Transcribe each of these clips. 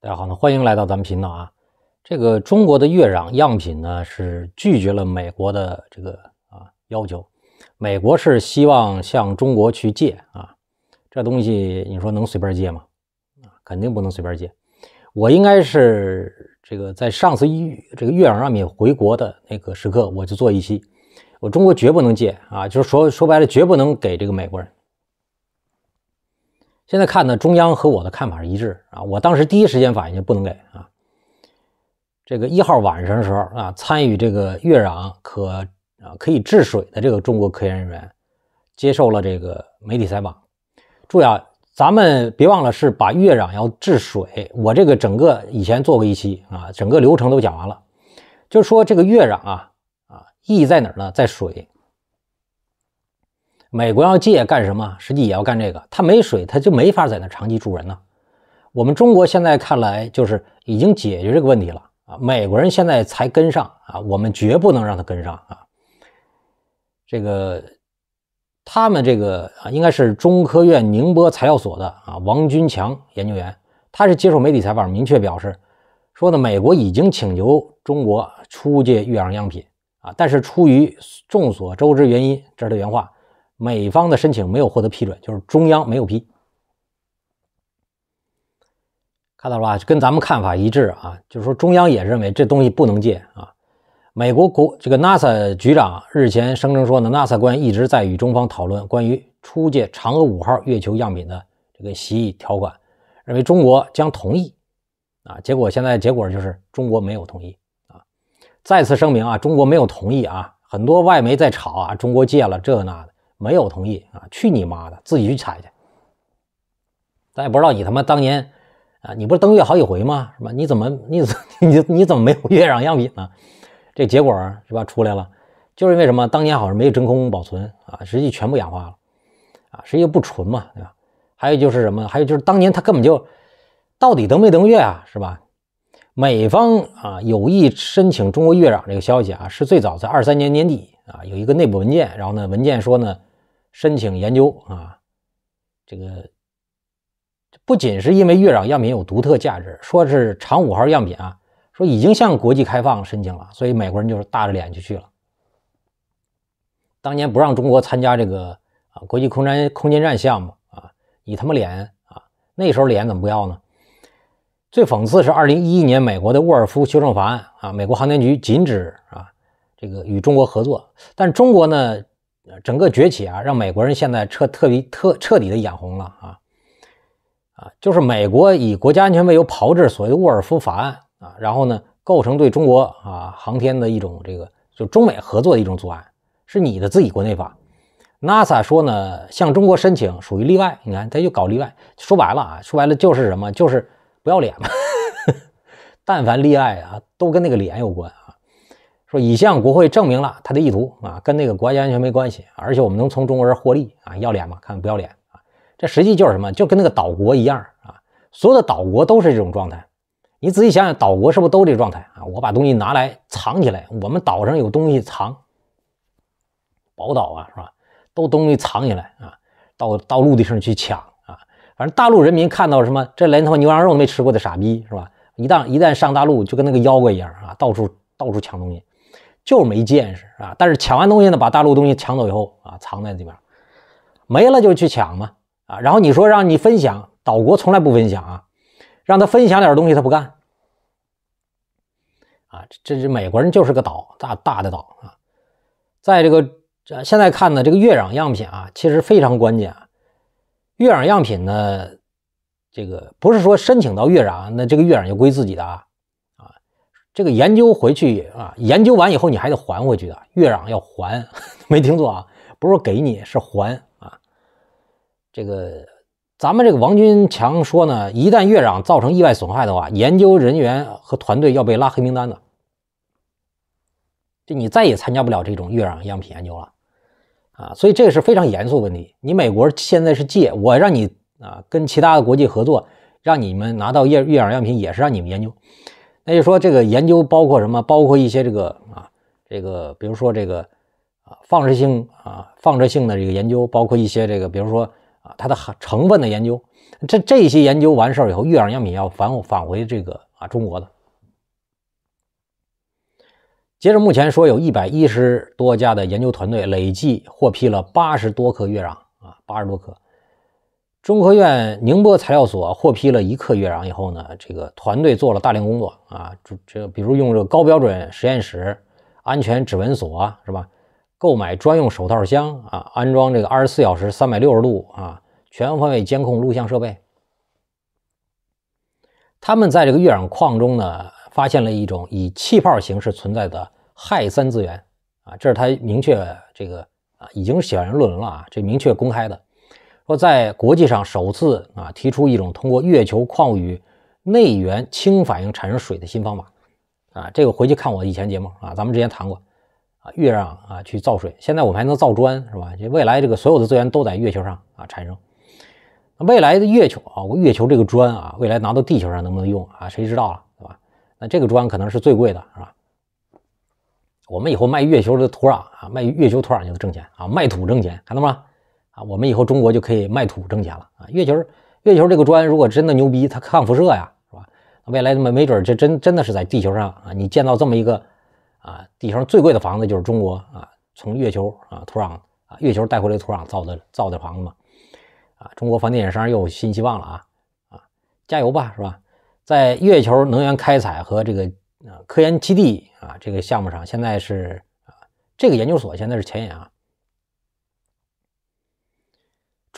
大家好，呢，欢迎来到咱们频道啊。这个中国的月壤样品呢是拒绝了美国的这个啊要求，美国是希望向中国去借啊，这东西你说能随便借吗？啊，肯定不能随便借。我应该是这个在上次一这个月壤样品回国的那个时刻，我就做一期，我中国绝不能借啊，就是说说白了，绝不能给这个美国人。现在看呢，中央和我的看法是一致啊。我当时第一时间反应就不能给啊。这个一号晚上的时候啊，参与这个月壤可啊可以治水的这个中国科研人员接受了这个媒体采访。注意啊，咱们别忘了是把月壤要治水。我这个整个以前做过一期啊，整个流程都讲完了。就是说这个月壤啊啊意义在哪儿呢？在水。美国要借干什么？实际也要干这个。它没水，它就没法在那长期住人呢。我们中国现在看来就是已经解决这个问题了啊！美国人现在才跟上啊，我们绝不能让他跟上啊！这个，他们这个啊，应该是中科院宁波材料所的啊，王军强研究员，他是接受媒体采访，明确表示说呢，美国已经请求中国出借育秧样品啊，但是出于众所周知原因，这是他原话。美方的申请没有获得批准，就是中央没有批，看到了吧？跟咱们看法一致啊，就是说中央也认为这东西不能借啊。美国国这个 NASA 局长日前声称说呢，NASA 官一直在与中方讨论关于出借嫦娥五号月球样品的这个协议条款，认为中国将同意啊。结果现在结果就是中国没有同意啊。再次声明啊，中国没有同意啊。很多外媒在吵啊，中国借了这那的。没有同意啊！去你妈的，自己去踩去。咱也不知道你他妈当年啊，你不是登月好几回吗？是吧？你怎么你你你你怎么没有月壤样品呢？这结果是吧出来了，就是因为什么？当年好像没有真空保存啊，实际全部氧化了啊，实际不纯嘛，对吧？还有就是什么？还有就是当年他根本就到底登没登月啊，是吧？美方啊有意申请中国月壤这个消息啊，是最早在二三年年底啊有一个内部文件，然后呢文件说呢。申请研究啊，这个不仅是因为月壤样品有独特价值，说是长五号样品啊，说已经向国际开放申请了，所以美国人就是大着脸就去了。当年不让中国参加这个啊国际空间空间站项目啊，你他妈脸啊，那时候脸怎么不要呢？最讽刺是二零一一年美国的沃尔夫修正法案啊，美国航天局禁止啊这个与中国合作，但中国呢？整个崛起啊，让美国人现在彻特别特彻底的眼红了啊啊！就是美国以国家安全为由炮制所谓的沃尔夫法案啊，然后呢，构成对中国啊航天的一种这个就中美合作的一种阻碍，是你的自己国内法。NASA 说呢，向中国申请属于例外，你看他又搞例外，说白了啊，说白了就是什么，就是不要脸嘛！但凡例外啊，都跟那个脸有关啊。说已向国会证明了他的意图啊，跟那个国家安全没关系，而且我们能从中国人获利啊，要脸吗？看不要脸啊！这实际就是什么？就跟那个岛国一样啊，所有的岛国都是这种状态。你仔细想想，岛国是不是都这状态啊？我把东西拿来藏起来，我们岛上有东西藏，宝岛啊是吧？都东西藏起来啊，到到陆地上去抢啊！反正大陆人民看到什么，这连他妈牛羊肉都没吃过的傻逼是吧？一旦一旦上大陆，就跟那个妖怪一样啊，到处到处抢东西。就是没见识啊！但是抢完东西呢，把大陆东西抢走以后啊，藏在里边，没了就去抢嘛啊！然后你说让你分享，岛国从来不分享啊，让他分享点东西他不干啊！这这美国人就是个岛，大大的岛啊！在这个呃现在看呢，这个月壤样品啊，其实非常关键啊！月壤样品呢，这个不是说申请到月壤，那这个月壤就归自己的啊！这个研究回去啊，研究完以后你还得还回去的。月壤要还，没听错啊，不是给你，是还啊。这个咱们这个王军强说呢，一旦月壤造成意外损害的话，研究人员和团队要被拉黑名单的，就你再也参加不了这种月壤样品研究了啊。所以这个是非常严肃问题。你美国现在是借我让你啊跟其他的国际合作，让你们拿到月月壤样品也是让你们研究。那就说这个研究包括什么？包括一些这个啊，这个比如说这个啊放射性啊放射性的这个研究，包括一些这个比如说啊它的成分的研究。这这些研究完事以后，月壤样品要返返回这个啊中国的。截至目前，说有一百一十多家的研究团队累计获批了八十多颗月壤啊，八十多颗。中科院宁波材料所获批了一克月壤以后呢，这个团队做了大量工作啊，这这比如用这个高标准实验室、安全指纹锁是吧？购买专用手套箱啊，安装这个二十四小时、三百六十度啊全方位监控录像设备。他们在这个月壤矿中呢，发现了一种以气泡形式存在的氦三资源啊，这是他明确这个啊，已经写上论文了啊，这明确公开的。或在国际上首次啊提出一种通过月球矿物与内源氢反应产生水的新方法，啊，这个回去看我以前节目啊，咱们之前谈过，啊，月壤啊去造水，现在我们还能造砖是吧？就未来这个所有的资源都在月球上啊产生，那未来的月球啊，我月球这个砖啊，未来拿到地球上能不能用啊？谁知道了对吧？那这个砖可能是最贵的，是吧？我们以后卖月球的土壤啊，卖月球土壤就能挣钱啊，卖土挣钱，看到吗？啊，我们以后中国就可以卖土挣钱了啊！月球月球这个砖如果真的牛逼，它抗辐射呀，是吧？未来没没准这真真的是在地球上啊，你建造这么一个啊，地球上最贵的房子就是中国啊，从月球啊土壤啊月球带回来土壤造的造的房子嘛！啊，中国房地产商又有新希望了啊！啊，加油吧，是吧？在月球能源开采和这个呃科研基地啊这个项目上，现在是啊这个研究所现在是前沿啊。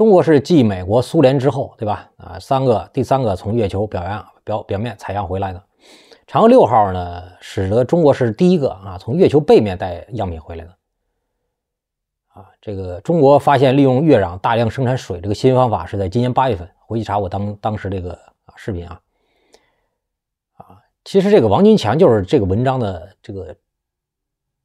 中国是继美国、苏联之后，对吧？啊，三个，第三个从月球表样表表面采样回来的嫦娥六号呢，使得中国是第一个啊从月球背面带样品回来的啊。这个中国发现利用月壤大量生产水这个新方法是在今年八月份。回去查我当当时这个啊视频啊啊，其实这个王军强就是这个文章的这个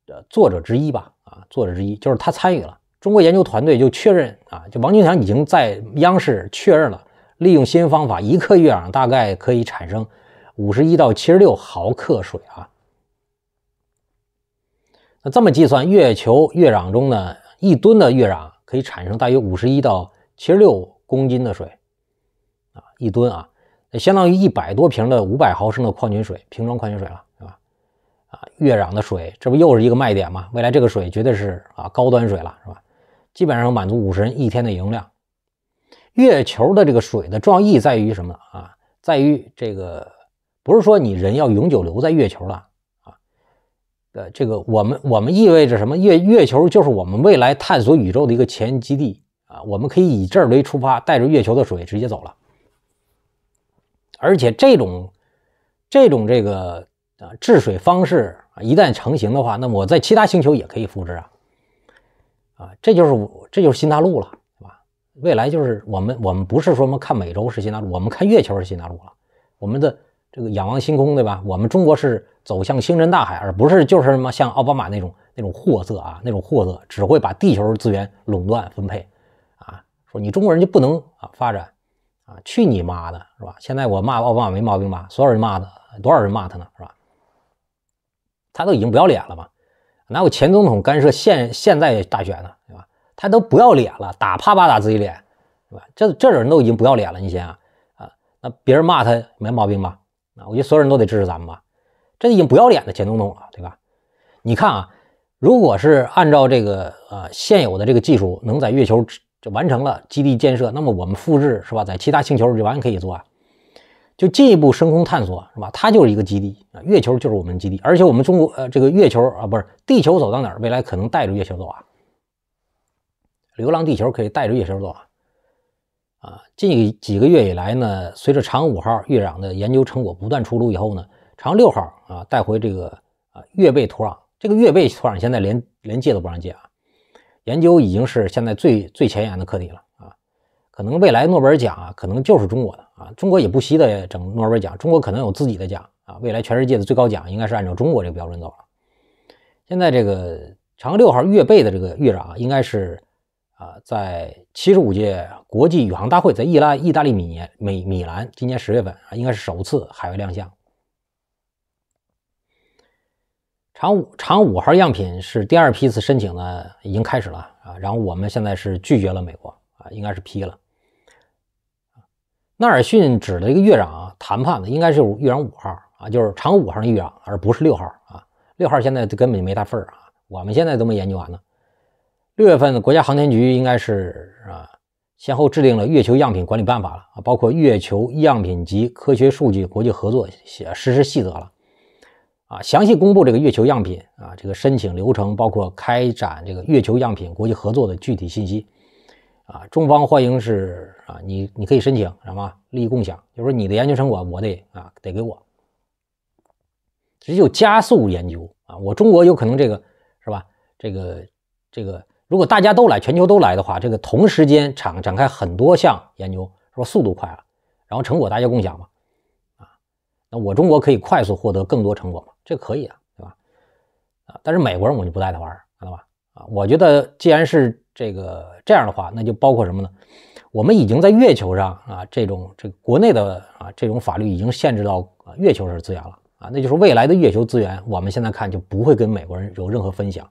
呃作者之一吧啊，作者之一就是他参与了。中国研究团队就确认啊，就王军强已经在央视确认了，利用新方法一克月壤大概可以产生五十一到七十六毫克水啊。那这么计算，月球月壤中呢，一吨的月壤可以产生大约五十一到七十六公斤的水啊，一吨啊，那相当于一百多瓶的五百毫升的矿泉水瓶装矿泉水了，是吧？啊，月壤的水，这不又是一个卖点吗？未来这个水绝对是啊高端水了，是吧？基本上满足五十人一天的用量。月球的这个水的壮意在于什么啊？在于这个不是说你人要永久留在月球了啊。呃，这个我们我们意味着什么？月月球就是我们未来探索宇宙的一个前沿基地啊。我们可以以这儿为出发，带着月球的水直接走了。而且这种这种这个啊治水方式一旦成型的话，那我在其他星球也可以复制啊。啊，这就是这就是新大陆了，是吧？未来就是我们我们不是说么，看美洲是新大陆，我们看月球是新大陆了。我们的这个仰望星空，对吧？我们中国是走向星辰大海，而不是就是什么像奥巴马那种那种货色啊，那种货色只会把地球资源垄断分配啊，说你中国人就不能啊发展啊，去你妈的是吧？现在我骂奥巴马没毛病吧？所有人骂他？多少人骂他呢？是吧？他都已经不要脸了嘛？哪有前总统干涉现现在大选呢？对吧？他都不要脸了，打啪啪打自己脸，对吧？这这种人都已经不要脸了，你想啊啊！那别人骂他没毛病吧？啊，我觉得所有人都得支持咱们吧。这已经不要脸的前总统了，对吧？你看啊，如果是按照这个呃现有的这个技术，能在月球就完成了基地建设，那么我们复制是吧，在其他星球就完全可以做啊。就进一步深空探索是吧？它就是一个基地啊，月球就是我们基地。而且我们中国呃，这个月球啊，不是地球走到哪儿，未来可能带着月球走啊，流浪地球可以带着月球走啊。啊，近几个月以来呢，随着嫦五号月壤的研究成果不断出炉以后呢，嫦六号啊带回这个啊月背土壤，这个月背土壤现在连连借都不让借啊，研究已经是现在最最前沿的课题了。可能未来诺贝尔奖啊，可能就是中国的啊，中国也不惜的整诺贝尔奖，中国可能有自己的奖啊。未来全世界的最高奖应该是按照中国这个标准走了。现在这个嫦娥六号月背的这个月壤，应该是啊，在七十五届国际宇航大会在意拉意大利米年米米兰，今年十月份啊，应该是首次海外亮相。嫦五嫦五号样品是第二批次申请呢，已经开始了啊，然后我们现在是拒绝了美国啊，应该是批了。纳尔逊指的这个月壤啊，谈判的应该是月壤五号啊，就是嫦五号的月壤，而不是六号啊。六号现在根本就没大份儿啊。我们现在都没研究完呢。六月份，国家航天局应该是啊，先后制定了月球样品管理办法了啊，包括月球样品及科学数据国际合作实施细则了啊，详细公布这个月球样品啊，这个申请流程，包括开展这个月球样品国际合作的具体信息。啊，中方欢迎是啊，你你可以申请什么利益共享，就说你的研究成果我得啊得给我，只有加速研究啊，我中国有可能这个是吧？这个这个如果大家都来，全球都来的话，这个同时间展展开很多项研究，说速度快了，然后成果大家共享嘛，啊，那我中国可以快速获得更多成果嘛，这可以啊，对吧？啊，但是美国人我就不带他玩。啊，我觉得既然是这个这样的话，那就包括什么呢？我们已经在月球上啊，这种这个国内的啊，这种法律已经限制到啊月球的资源了啊，那就是未来的月球资源，我们现在看就不会跟美国人有任何分享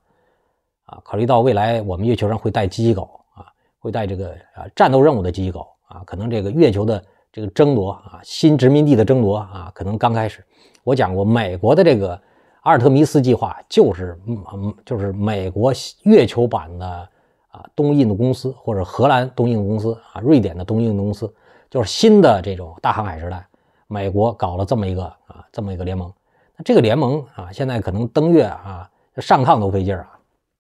啊。考虑到未来我们月球上会带机器狗啊，会带这个啊战斗任务的机器狗啊，可能这个月球的这个争夺啊，新殖民地的争夺啊，可能刚开始，我讲过美国的这个。阿尔特弥斯计划就是，嗯就是美国月球版的啊，东印度公司或者荷兰东印度公司啊，瑞典的东印度公司，就是新的这种大航海时代，美国搞了这么一个啊，这么一个联盟。那这个联盟啊，现在可能登月啊，上炕都费劲儿啊。